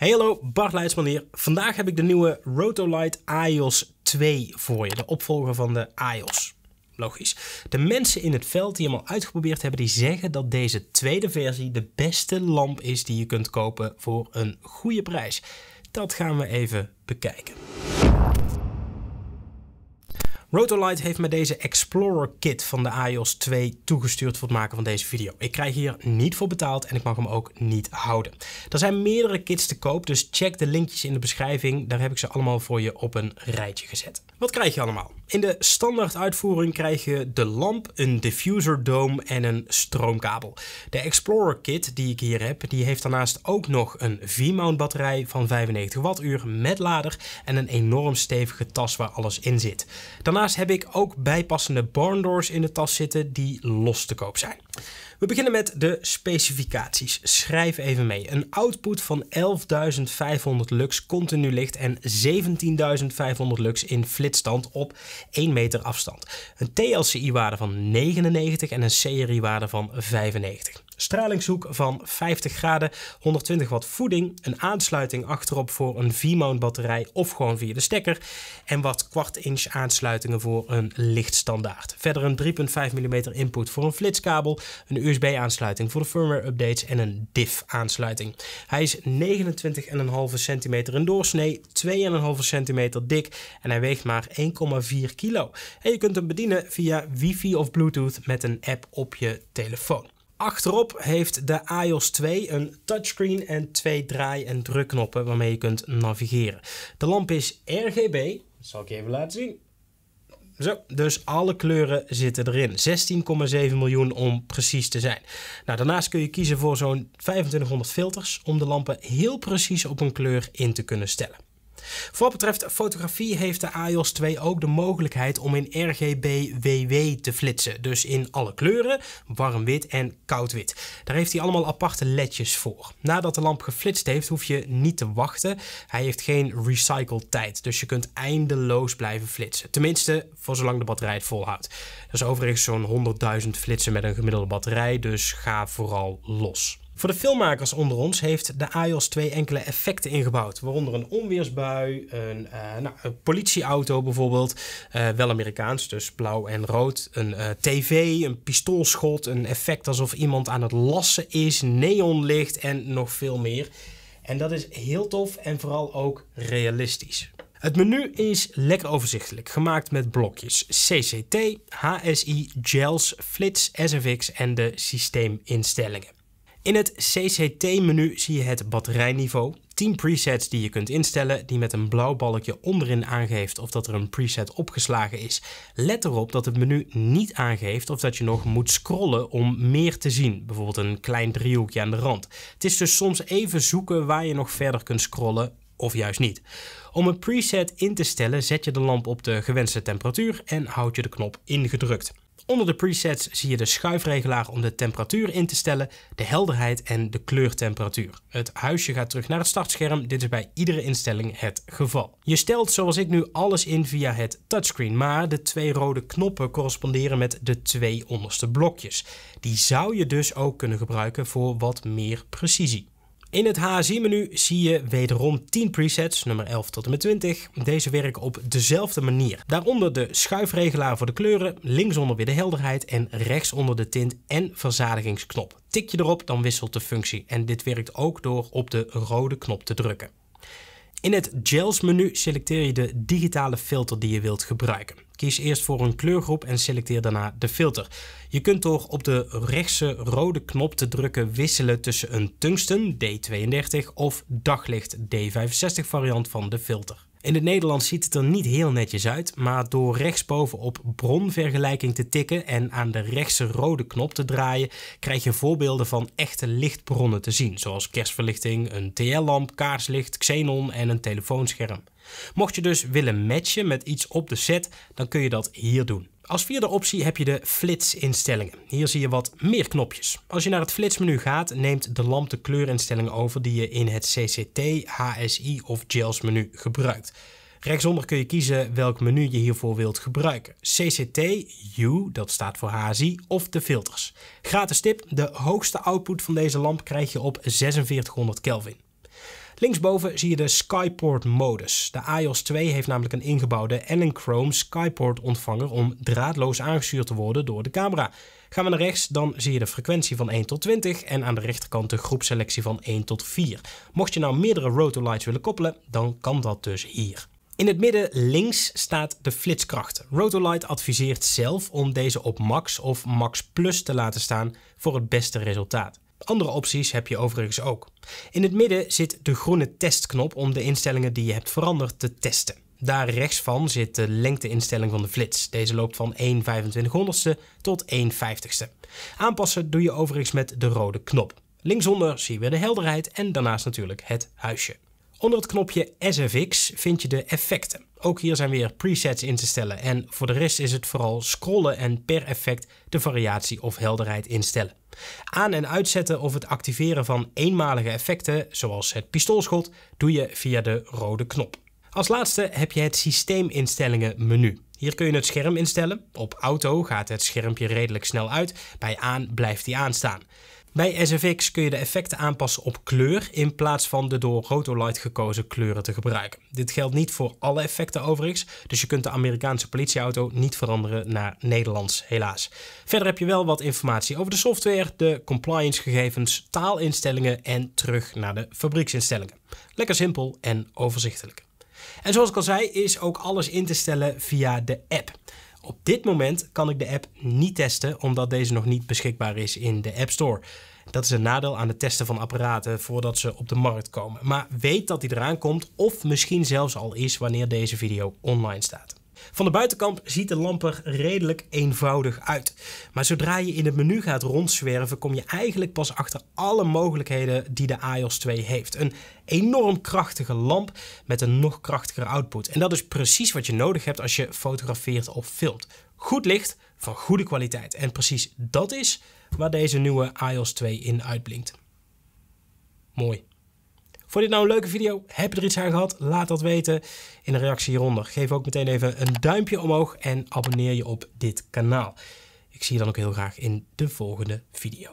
Hey hallo, Bart Leidsman hier. Vandaag heb ik de nieuwe Rotolite iOS 2 voor je, de opvolger van de iOS. Logisch. De mensen in het veld die hem al uitgeprobeerd hebben, die zeggen dat deze tweede versie de beste lamp is die je kunt kopen voor een goede prijs. Dat gaan we even bekijken. Rotolight heeft me deze Explorer Kit van de iOS 2 toegestuurd voor het maken van deze video. Ik krijg hier niet voor betaald en ik mag hem ook niet houden. Er zijn meerdere kits te koop, dus check de linkjes in de beschrijving. Daar heb ik ze allemaal voor je op een rijtje gezet. Wat krijg je allemaal? In de standaard uitvoering krijg je de lamp, een diffuser dome en een stroomkabel. De Explorer kit die ik hier heb, die heeft daarnaast ook nog een V-mount batterij van 95 wattuur met lader en een enorm stevige tas waar alles in zit. Daarnaast heb ik ook bijpassende barn doors in de tas zitten die los te koop zijn. We beginnen met de specificaties. Schrijf even mee. Een output van 11.500 lux continu licht en 17.500 lux in flitstand op 1 meter afstand. Een TLCI-waarde van 99 en een CRI-waarde van 95 stralingshoek van 50 graden, 120 watt voeding, een aansluiting achterop voor een V-mount batterij of gewoon via de stekker en wat kwart inch aansluitingen voor een lichtstandaard. Verder een 3.5 mm input voor een flitskabel, een USB aansluiting voor de firmware updates en een diff aansluiting. Hij is 29,5 cm in doorsnee, 2,5 cm dik en hij weegt maar 1,4 kilo. En je kunt hem bedienen via wifi of bluetooth met een app op je telefoon. Achterop heeft de iOS 2 een touchscreen en twee draai- en drukknoppen waarmee je kunt navigeren. De lamp is RGB. Dat zal ik even laten zien. Zo, dus alle kleuren zitten erin. 16,7 miljoen om precies te zijn. Nou, daarnaast kun je kiezen voor zo'n 2500 filters om de lampen heel precies op een kleur in te kunnen stellen. Voor wat betreft fotografie heeft de AIOS 2 ook de mogelijkheid om in RGB-WW te flitsen. Dus in alle kleuren, warm wit en koud wit. Daar heeft hij allemaal aparte ledjes voor. Nadat de lamp geflitst heeft, hoef je niet te wachten. Hij heeft geen recycle tijd, dus je kunt eindeloos blijven flitsen. Tenminste, voor zolang de batterij het volhoudt. Dat is overigens zo'n 100.000 flitsen met een gemiddelde batterij, dus ga vooral los. Voor de filmmakers onder ons heeft de iOS e 2 enkele effecten ingebouwd. Waaronder een onweersbui, een, eh, nou, een politieauto bijvoorbeeld, eh, wel Amerikaans, dus blauw en rood. Een eh, tv, een pistoolschot, een effect alsof iemand aan het lassen is, neonlicht en nog veel meer. En dat is heel tof en vooral ook realistisch. Het menu is lekker overzichtelijk, gemaakt met blokjes CCT, HSI, GELS, Flits, SFX en de systeeminstellingen. In het CCT-menu zie je het batterijniveau, 10 presets die je kunt instellen die met een blauw balkje onderin aangeeft of dat er een preset opgeslagen is. Let erop dat het menu niet aangeeft of dat je nog moet scrollen om meer te zien, bijvoorbeeld een klein driehoekje aan de rand. Het is dus soms even zoeken waar je nog verder kunt scrollen of juist niet. Om een preset in te stellen zet je de lamp op de gewenste temperatuur en houd je de knop ingedrukt. Onder de presets zie je de schuifregelaar om de temperatuur in te stellen, de helderheid en de kleurtemperatuur. Het huisje gaat terug naar het startscherm, dit is bij iedere instelling het geval. Je stelt zoals ik nu alles in via het touchscreen, maar de twee rode knoppen corresponderen met de twee onderste blokjes. Die zou je dus ook kunnen gebruiken voor wat meer precisie. In het HSI-menu zie je wederom 10 presets, nummer 11 tot en met 20. Deze werken op dezelfde manier. Daaronder de schuifregelaar voor de kleuren, linksonder weer de helderheid en rechtsonder de tint en verzadigingsknop. Tik je erop, dan wisselt de functie. En dit werkt ook door op de rode knop te drukken. In het Gels menu selecteer je de digitale filter die je wilt gebruiken. Kies eerst voor een kleurgroep en selecteer daarna de filter. Je kunt door op de rechtse rode knop te drukken wisselen tussen een tungsten D32 of daglicht D65 variant van de filter. In het Nederlands ziet het er niet heel netjes uit, maar door rechtsboven op bronvergelijking te tikken en aan de rechtse rode knop te draaien, krijg je voorbeelden van echte lichtbronnen te zien, zoals kerstverlichting, een TL-lamp, kaarslicht, xenon en een telefoonscherm. Mocht je dus willen matchen met iets op de set, dan kun je dat hier doen. Als vierde optie heb je de flitsinstellingen. Hier zie je wat meer knopjes. Als je naar het flitsmenu gaat, neemt de lamp de kleurinstellingen over die je in het CCT, HSI of Gels menu gebruikt. Rechtsonder kun je kiezen welk menu je hiervoor wilt gebruiken. CCT, U, dat staat voor HSI, of de filters. Gratis tip, de hoogste output van deze lamp krijg je op 4600 Kelvin. Linksboven zie je de Skyport modus. De iOS 2 heeft namelijk een ingebouwde allen Chrome Skyport ontvanger om draadloos aangestuurd te worden door de camera. Gaan we naar rechts, dan zie je de frequentie van 1 tot 20 en aan de rechterkant de groepselectie van 1 tot 4. Mocht je nou meerdere rotolights willen koppelen, dan kan dat dus hier. In het midden links staat de flitskracht. Rotolight adviseert zelf om deze op max of max plus te laten staan voor het beste resultaat. Andere opties heb je overigens ook. In het midden zit de groene testknop om de instellingen die je hebt veranderd te testen. Daar rechts van zit de lengteinstelling van de flits. Deze loopt van 12500 ste tot 150 ste Aanpassen doe je overigens met de rode knop. Linksonder zie je weer de helderheid en daarnaast natuurlijk het huisje. Onder het knopje SFX vind je de effecten. Ook hier zijn weer presets in te stellen en voor de rest is het vooral scrollen en per effect de variatie of helderheid instellen. Aan- en uitzetten of het activeren van eenmalige effecten, zoals het pistoolschot, doe je via de rode knop. Als laatste heb je het systeeminstellingen menu. Hier kun je het scherm instellen. Op auto gaat het schermpje redelijk snel uit, bij aan blijft hij aanstaan. Bij SFX kun je de effecten aanpassen op kleur in plaats van de door Rotolight gekozen kleuren te gebruiken. Dit geldt niet voor alle effecten overigens, dus je kunt de Amerikaanse politieauto niet veranderen naar Nederlands helaas. Verder heb je wel wat informatie over de software, de compliance gegevens, taalinstellingen en terug naar de fabrieksinstellingen. Lekker simpel en overzichtelijk. En zoals ik al zei is ook alles in te stellen via de app. Op dit moment kan ik de app niet testen omdat deze nog niet beschikbaar is in de App Store. Dat is een nadeel aan het testen van apparaten voordat ze op de markt komen. Maar weet dat die eraan komt of misschien zelfs al is wanneer deze video online staat. Van de buitenkant ziet de lamp er redelijk eenvoudig uit. Maar zodra je in het menu gaat rondzwerven, kom je eigenlijk pas achter alle mogelijkheden die de iOS 2 heeft. Een enorm krachtige lamp met een nog krachtiger output. En dat is precies wat je nodig hebt als je fotografeert of filmt. Goed licht van goede kwaliteit. En precies dat is waar deze nieuwe iOS 2 in uitblinkt. Mooi. Vond je dit nou een leuke video? Heb je er iets aan gehad? Laat dat weten in de reactie hieronder. Geef ook meteen even een duimpje omhoog en abonneer je op dit kanaal. Ik zie je dan ook heel graag in de volgende video.